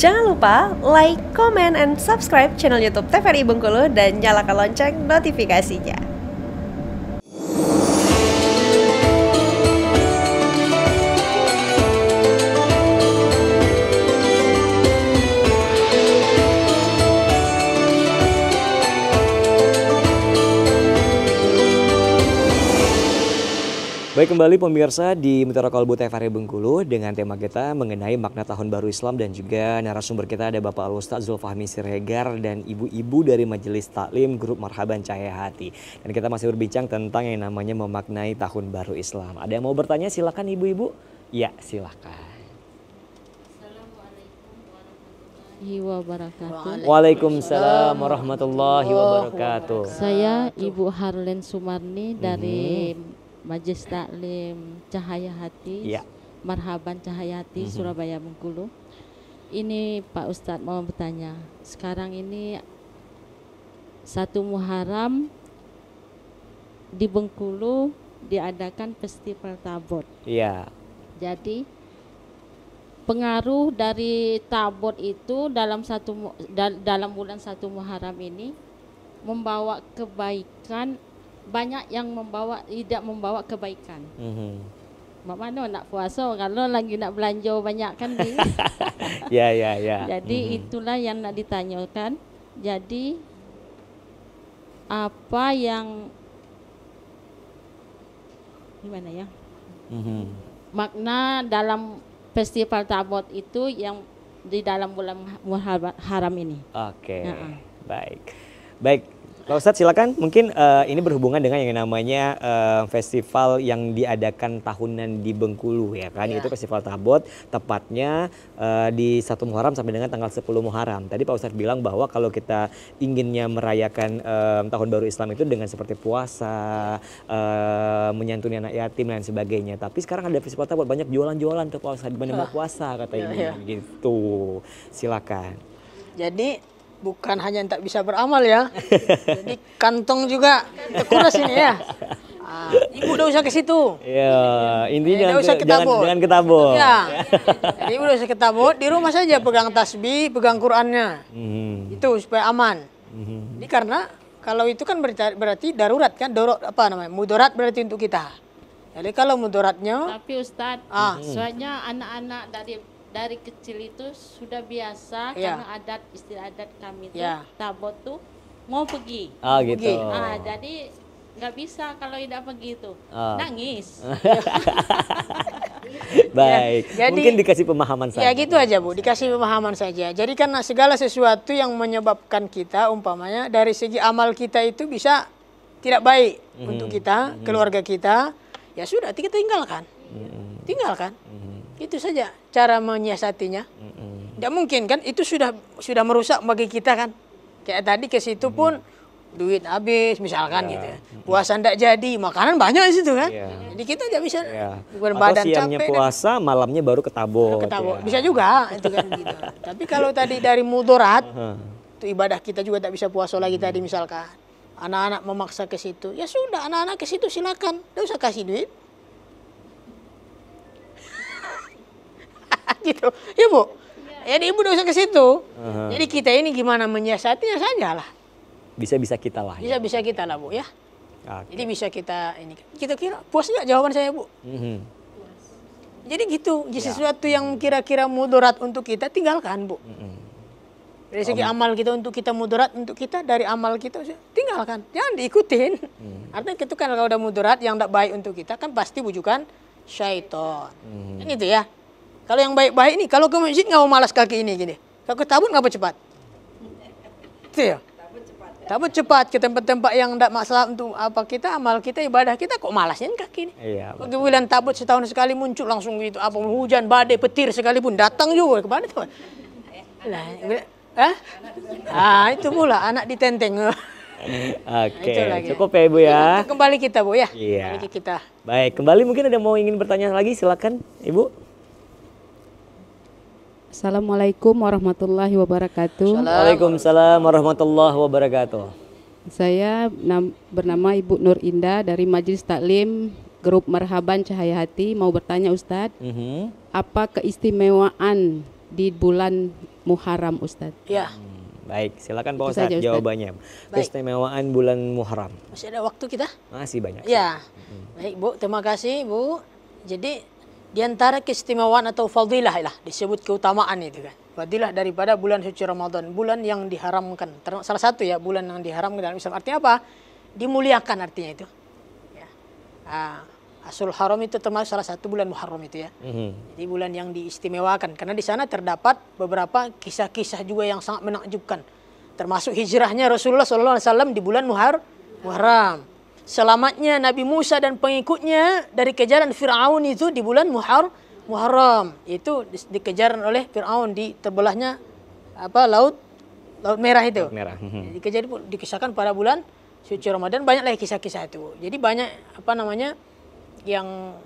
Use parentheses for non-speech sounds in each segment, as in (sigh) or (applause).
Jangan lupa like, comment, and subscribe channel YouTube TVRI Bengkulu dan nyalakan lonceng notifikasinya. Baik kembali pemirsa di Mitra Kolbu TFRI Bengkulu dengan tema kita mengenai makna tahun baru Islam dan juga narasumber kita ada Bapak Al-Ustaz Zulfahmi Siregar dan ibu-ibu dari Majelis Taklim Grup Marhaban Cahaya Hati. Dan kita masih berbincang tentang yang namanya memaknai tahun baru Islam. Ada yang mau bertanya silakan ibu-ibu? Ya silakan. wabarakatuh. Waalaikumsalam warahmatullahi wabarakatuh. Saya Ibu Harlen Sumarni dari hmm Majelis Taklim Cahaya Hati, ya. Marhaban Cahaya Hati, mm-hmm. Surabaya Bengkulu. Ini Pak Ustadz mau bertanya, sekarang ini satu Muharram di Bengkulu diadakan festival tabot. Iya. Jadi pengaruh dari tabot itu dalam satu dalam bulan satu Muharram ini membawa kebaikan banyak yang membawa tidak membawa kebaikan. Mm-hmm. mana nak puasa kalau lagi nak belanja banyak kan ni. (laughs) ya ya ya. Jadi mm-hmm. itulah yang nak ditanyakan. Jadi apa yang gimana ya? Mm-hmm. Makna dalam festival tabot itu yang di dalam bulan Muharram ini. Oke. Okay. Baik. Baik. Pak Ustadz silakan mungkin uh, ini berhubungan dengan yang namanya uh, festival yang diadakan tahunan di Bengkulu ya kan. Ya. Itu festival tabot tepatnya uh, di satu Muharram sampai dengan tanggal 10 Muharram. Tadi Pak Ustadz bilang bahwa kalau kita inginnya merayakan uh, tahun baru Islam itu dengan seperti puasa, uh, menyantuni anak yatim dan sebagainya. Tapi sekarang ada festival tabot banyak jualan-jualan tuh Pak Ustadz dibanding mau puasa kata ya, ini ya. Iya. gitu. Silakan. Jadi bukan hanya yang tak bisa beramal ya. Jadi kantong juga terkuras ini ya. Ah, ibu udah usah ke situ. Iya, intinya eh, jangan, usah ketabut. jangan, jangan ketabut. Ya. Jadi udah usah ketabut, di rumah saja pegang tasbih, pegang Qur'annya. Hmm. Itu supaya aman. Hmm. Jadi karena kalau itu kan berarti darurat kan, darurat apa namanya? Mudarat berarti untuk kita. Jadi kalau mudaratnya Tapi Ustadz, ah. soalnya anak-anak dari dari kecil itu sudah biasa yeah. karena adat istilah adat kami itu yeah. tabot tuh mau pergi. Oh gitu. Pergi. Ah, jadi nggak bisa kalau tidak pergi itu. Oh. Nangis. (laughs) Baik. Ya, jadi, Mungkin dikasih pemahaman ya, saja. Ya gitu aja Bu, dikasih pemahaman saja. Jadi kan segala sesuatu yang menyebabkan kita umpamanya dari segi amal kita itu bisa tidak baik mm -hmm. untuk kita, mm -hmm. keluarga kita, ya sudah kita tinggalkan. Mm -hmm. Tinggalkan. Mm -hmm itu saja cara menyiasatinya. Mm -hmm. Tidak mungkin kan? Itu sudah sudah merusak bagi kita kan. Kayak tadi ke situ mm -hmm. pun duit habis misalkan yeah. gitu ya. puasa tidak jadi makanan banyak di situ kan yeah. jadi kita tidak bisa yeah. bukan Atau siangnya capek puasa dan, malamnya baru ketabok ketabok yeah. bisa juga itu kan gitu tapi kalau tadi dari mudorat itu ibadah kita juga tak bisa puasa lagi hmm. tadi misalkan anak-anak memaksa ke situ ya sudah anak-anak ke situ silakan tidak usah kasih duit gitu ya bu ya. jadi ibu dosa ke situ uh-huh. jadi kita ini gimana menyiasatinya saja lah bisa bisa kita lah bisa ya. bisa kita lah bu ya okay. jadi bisa kita ini kita kira puas nggak jawaban saya bu mm-hmm. jadi gitu jadi ya. sesuatu yang kira-kira mudarat untuk kita tinggalkan bu mm-hmm. dari segi amal kita untuk kita mudarat untuk kita dari amal kita tinggalkan jangan diikutin mm-hmm. artinya itu kan kalau udah mudarat yang tidak baik untuk kita kan pasti bujukan syaiton. Hmm. Kan gitu ya. Kalau yang baik-baik ini, kalau ke masjid nggak mau malas kaki ini gini. Kalau ke tabut nggak cepat. Itu ya. Tabut cepat ke tempat-tempat yang tidak masalah untuk apa kita amal kita ibadah kita kok malasnya kaki ini. Iya. Kok bulan tabut setahun sekali muncul langsung gitu apa hujan badai petir sekalipun datang juga ke mana tuh? Lah, eh? Ah, itu pula anak ditenteng. (laughs) Oke, okay. cukup ya Ibu ya. Kembali kita Bu ya. Iya. Kembali kita. Baik, kembali mungkin ada mau ingin bertanya lagi silakan Ibu. Assalamualaikum warahmatullahi wabarakatuh. Waalaikumsalam warahmatullahi wabarakatuh. Saya bernama Ibu Nur Indah dari Majelis Taklim Grup Merhaban Cahaya Hati mau bertanya Ustadz, mm -hmm. apa keistimewaan di bulan Muharram Ustadz? Ya. Hmm, baik, silakan Pak Ustadz, Ustadz jawabannya. Keistimewaan bulan Muharram. Masih ada waktu kita? Masih banyak. Ya. Hmm. Baik Bu, terima kasih Bu. Jadi di antara keistimewaan atau fadilah lah disebut keutamaan itu kan. Fadilah daripada bulan suci Ramadan, bulan yang diharamkan. Salah satu ya bulan yang diharamkan dalam Islam. Artinya apa? Dimuliakan artinya itu. Ya. Ah, Asul Haram itu termasuk salah satu bulan Muharram itu ya. Mm-hmm. Jadi bulan yang diistimewakan karena di sana terdapat beberapa kisah-kisah juga yang sangat menakjubkan. Termasuk hijrahnya Rasulullah SAW di bulan Muhar Muharram selamatnya Nabi Musa dan pengikutnya dari kejaran Firaun itu di bulan Muhar Muharram itu dikejaran oleh Firaun di terbelahnya apa laut laut merah itu laut merah. Mhm. dikejar dikisahkan pada bulan suci Ramadan banyak lagi kisah-kisah itu jadi banyak apa namanya yang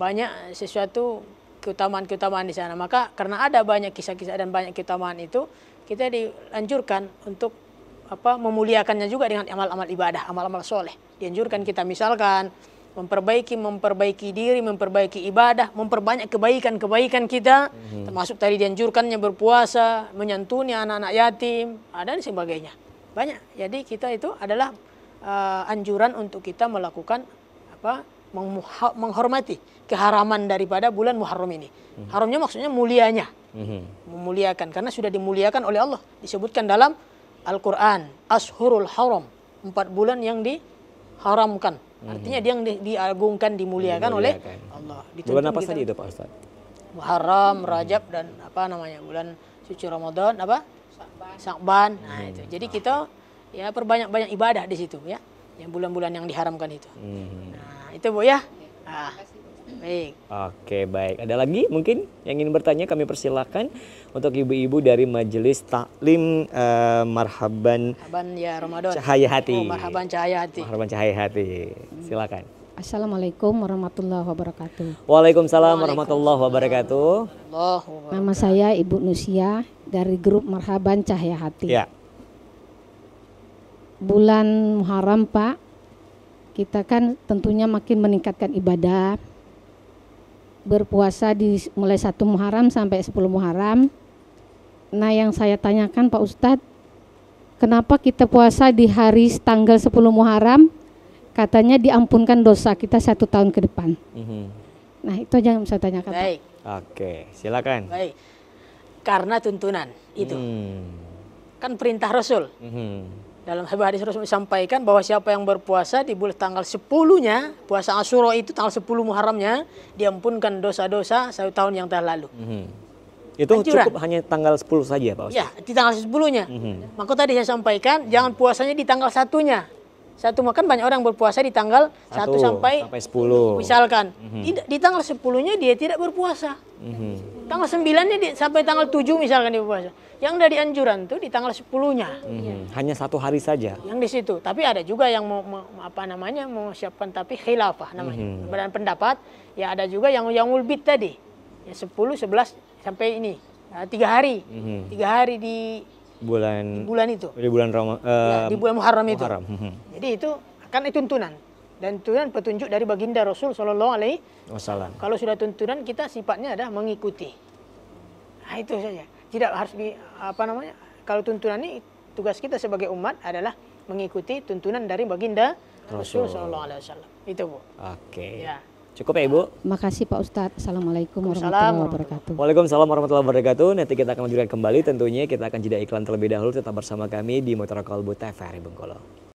banyak sesuatu keutamaan-keutamaan di sana maka karena ada banyak kisah-kisah dan banyak keutamaan itu kita dianjurkan untuk apa memuliakannya juga dengan amal-amal ibadah, amal-amal soleh. Dianjurkan kita misalkan memperbaiki memperbaiki diri, memperbaiki ibadah, memperbanyak kebaikan-kebaikan kita, hmm. termasuk tadi dianjurkannya berpuasa, menyantuni anak-anak yatim, dan sebagainya. Banyak. Jadi kita itu adalah uh, anjuran untuk kita melakukan apa menghormati keharaman daripada bulan Muharram ini. Hmm. Haramnya maksudnya mulianya. Hmm. Memuliakan karena sudah dimuliakan oleh Allah disebutkan dalam Al-Quran, Ashurul Haram, empat bulan yang diharamkan. Artinya dia yang di, diagungkan, dimuliakan, dimuliakan oleh Allah. Dituntun bulan apa saja itu Pak Ustaz? Muharram, Rajab dan apa namanya bulan suci Ramadan apa? Sakban. Nah hmm. itu. Jadi kita ya perbanyak-banyak ibadah di situ ya. Yang bulan-bulan yang diharamkan itu. Hmm. Nah itu bu ya. Nah. Baik. Oke, baik. Ada lagi mungkin yang ingin bertanya kami persilakan untuk ibu-ibu dari Majelis Taklim uh, Marhaban Marhaban ya Ramadan. Cahaya Hati. Oh, Marhaban Cahaya Hati. Marhaban Cahaya Hati. Silakan. Assalamualaikum warahmatullahi wabarakatuh. Waalaikumsalam warahmatullahi wabarakatuh. Nama saya Ibu Nusia dari grup Marhaban Cahaya Hati. Ya. Bulan Muharram Pak, kita kan tentunya makin meningkatkan ibadah, berpuasa di mulai satu Muharram sampai 10 Muharram. Nah, yang saya tanyakan Pak Ustadz, kenapa kita puasa di hari tanggal 10 Muharram? Katanya diampunkan dosa kita satu tahun ke depan. Mm -hmm. Nah, itu aja yang saya tanyakan. Baik. Pak. Oke, silakan. Baik. Karena tuntunan itu. Hmm. Kan perintah Rasul. Mm -hmm dalam sebuah hadis Rasul sampaikan bahwa siapa yang berpuasa di bulan tanggal 10-nya, puasa Asyura itu tanggal 10 Muharramnya, diampunkan dosa-dosa satu tahun yang telah lalu. Mm -hmm. Itu Anjuran. cukup hanya tanggal 10 saja Pak Ustaz? Ya, di tanggal 10-nya. Mm -hmm. Maka tadi saya sampaikan, jangan puasanya di tanggal satunya. Satu makan banyak orang berpuasa di tanggal Satu, sampai, sepuluh. Misalkan mm -hmm. tidak di tanggal sepuluhnya dia tidak berpuasa. Mm -hmm. Tanggal sembilannya sampai tanggal tujuh misalkan dia berpuasa. Yang dari anjuran tuh di tanggal sepuluhnya. Mm -hmm. Hanya satu hari saja. Yang di situ. Tapi ada juga yang mau, mau apa namanya mau siapkan tapi khilafah namanya. Mm -hmm. Badan pendapat ya ada juga yang yang ulbit tadi. Ya sepuluh sebelas sampai ini. Nah, tiga hari. Mm -hmm. Tiga hari di bulan bulan itu di bulan Roma, uh, ya, eh, di bulan Muharram, Muharram. itu. Hmm, hmm. Jadi itu kan itu tuntunan dan tuntunan petunjuk dari baginda Rasul Shallallahu Alaihi Wasallam. Kalau sudah tuntunan kita sifatnya adalah mengikuti. Nah, itu saja. Tidak harus di apa namanya? Kalau tuntunan ini tugas kita sebagai umat adalah mengikuti tuntunan dari baginda Rasul, Rasul Shallallahu Alaihi Wasallam. Itu bu. Oke. Okay. Ya. Cukup ya Ibu? Makasih Pak Ustadz. Assalamualaikum warahmatullahi wabarakatuh. Waalaikumsalam warahmatullahi wabarakatuh. Nanti kita akan lanjutkan kembali tentunya kita akan jeda iklan terlebih dahulu tetap bersama kami di Motor Buta TVRI Bengkolo.